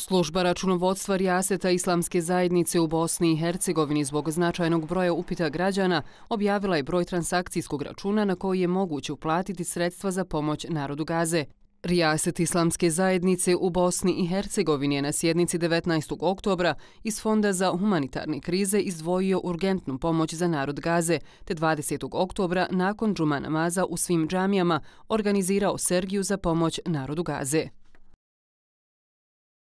Služba računovodstva Rijaseta Islamske zajednice u Bosni i Hercegovini zbog značajnog broja upita građana objavila je broj transakcijskog računa na koji je moguće uplatiti sredstva za pomoć narodu Gaze. Rijaset Islamske zajednice u Bosni i Hercegovini je na sjednici 19. oktobra iz Fonda za humanitarne krize izdvojio urgentnu pomoć za narod Gaze, te 20. oktobra nakon džuma namaza u svim džamijama organizirao Sergiju za pomoć narodu Gaze.